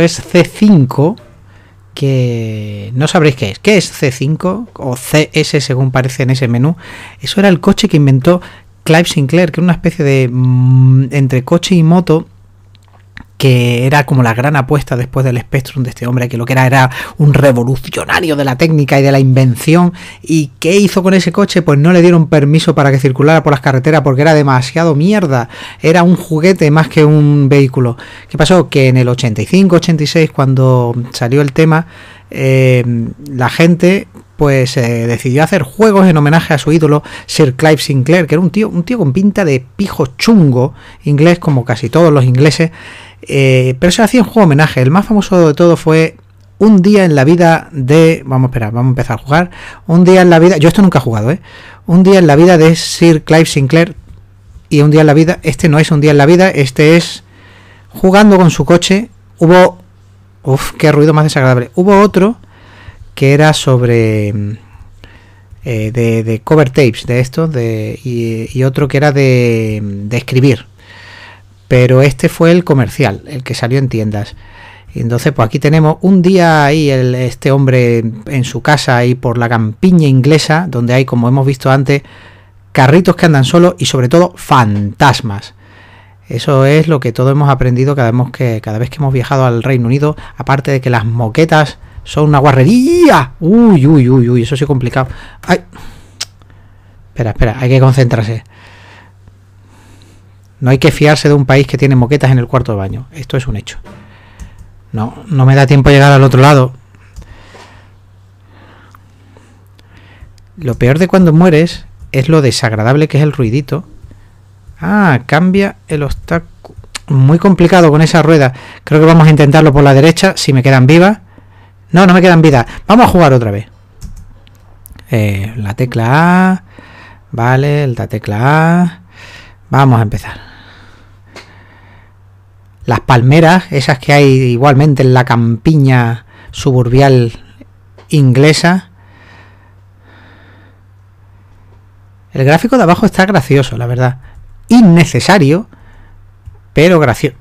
es C5, que no sabréis qué es. ¿Qué es C5 o CS según parece en ese menú? Eso era el coche que inventó Clive Sinclair, que era una especie de mm, entre coche y moto que era como la gran apuesta después del Spectrum de este hombre, que lo que era era un revolucionario de la técnica y de la invención. ¿Y qué hizo con ese coche? Pues no le dieron permiso para que circulara por las carreteras porque era demasiado mierda. Era un juguete más que un vehículo. ¿Qué pasó? Que en el 85, 86, cuando salió el tema, eh, la gente pues eh, decidió hacer juegos en homenaje a su ídolo Sir Clive Sinclair, que era un tío, un tío con pinta de pijo chungo, inglés como casi todos los ingleses, eh, pero se hacía un juego homenaje. El más famoso de todo fue un día en la vida de. Vamos a esperar, vamos a empezar a jugar. Un día en la vida. Yo esto nunca he jugado, ¿eh? Un día en la vida de Sir Clive Sinclair. Y un día en la vida. Este no es un día en la vida, este es. Jugando con su coche. Hubo. Uf, qué ruido más desagradable. Hubo otro que era sobre mm, eh, de, cover tapes de esto de, y, otro que era mm, de, escribir pero este fue el comercial el que salió en tiendas y entonces pues aquí tenemos un día ahí este hombre en su casa y por la campiña inglesa donde hay como hemos visto antes carritos que andan solo y sobre todo fantasmas eso es lo que todos hemos aprendido que, cada vez que hemos viajado al Reino Unido aparte de que las moquetas son una guarrería. Uy, uy, uy, uy. Eso sí complicado. Ay. Espera, espera. Hay que concentrarse. No hay que fiarse de un país que tiene moquetas en el cuarto de baño. Esto es un hecho. No, no me da tiempo a llegar al otro lado. Lo peor de cuando mueres es lo desagradable que es el ruidito. Ah, cambia el obstáculo. Muy complicado con esa rueda. Creo que vamos a intentarlo por la derecha, si me quedan vivas. No, no me quedan vida. Vamos a jugar otra vez. Eh, la tecla A. Vale, la tecla A. Vamos a empezar. Las palmeras, esas que hay igualmente en la campiña suburbial inglesa. El gráfico de abajo está gracioso, la verdad. Innecesario, pero gracioso.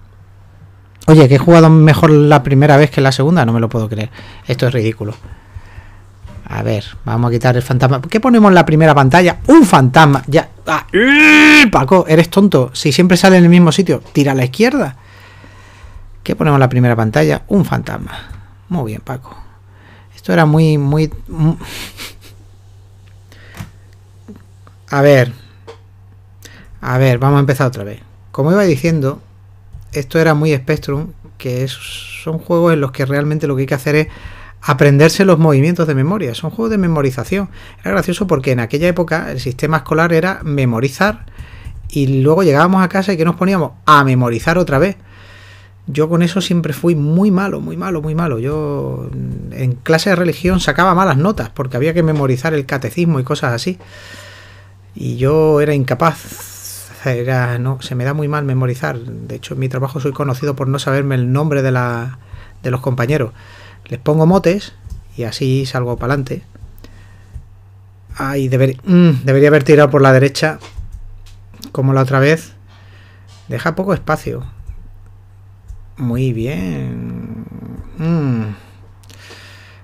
Oye, que he jugado mejor la primera vez que la segunda, no me lo puedo creer. Esto es ridículo. A ver, vamos a quitar el fantasma. ¿Qué ponemos en la primera pantalla? Un fantasma. Ya. Ah. Paco, eres tonto. Si siempre sale en el mismo sitio, tira a la izquierda. ¿Qué ponemos en la primera pantalla? Un fantasma. Muy bien, Paco. Esto era muy... muy... Mm. A ver. A ver, vamos a empezar otra vez. Como iba diciendo, esto era muy Spectrum, que son juegos en los que realmente lo que hay que hacer es aprenderse los movimientos de memoria. Son juegos de memorización. Era gracioso porque en aquella época el sistema escolar era memorizar y luego llegábamos a casa y que nos poníamos a memorizar otra vez. Yo con eso siempre fui muy malo, muy malo, muy malo. Yo mm, en clase de religión sacaba malas notas porque había que memorizar el catecismo y cosas así. Y yo era incapaz no, se me da muy mal memorizar. De hecho, en mi trabajo soy conocido por no saberme el nombre de, los compañeros. Les pongo motes y así salgo para adelante. Mm, debería haber tirado por la derecha, como la otra vez. Deja poco espacio. Muy bien. Mm.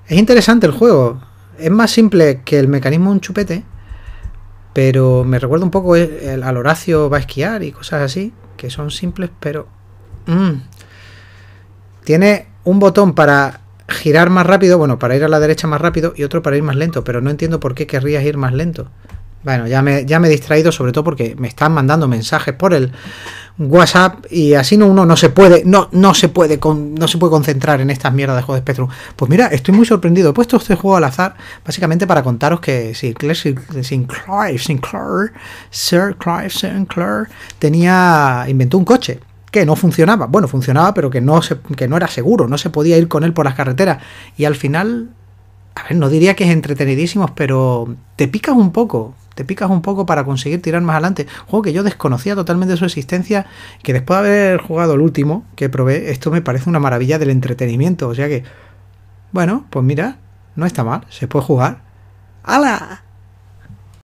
Es interesante el juego. Es más simple que el mecanismo de un chupete pero me recuerda un poco eh, el, al Horacio va a esquiar y cosas así, que son simples, pero... Mm. Tiene un botón para girar más rápido, bueno, para ir a la derecha más rápido y otro para ir más lento, pero no entiendo por qué querrías ir más lento. Bueno, ya me, ya me he distraído, sobre todo porque me están mandando mensajes por el WhatsApp y así no uno no se puede no no se puede no se puede concentrar en estas mierdas de juego de Spectrum. Pues mira, estoy muy sorprendido. He puesto este juego al azar básicamente para contaros que Sinclair, Sinclair, Sir Clive Sinclair tenía inventó un coche que no funcionaba. Bueno, funcionaba, pero que no se, que no era seguro, no se podía ir con él por las carreteras y al final a ver, no diría que es entretenidísimo, pero te picas un poco te picas un poco para conseguir tirar más adelante. juego que yo desconocía totalmente su existencia, que después de haber jugado el último que probé, esto me parece una maravilla del entretenimiento. O sea que, bueno, pues mira, no está mal, se puede jugar. ¡Hala!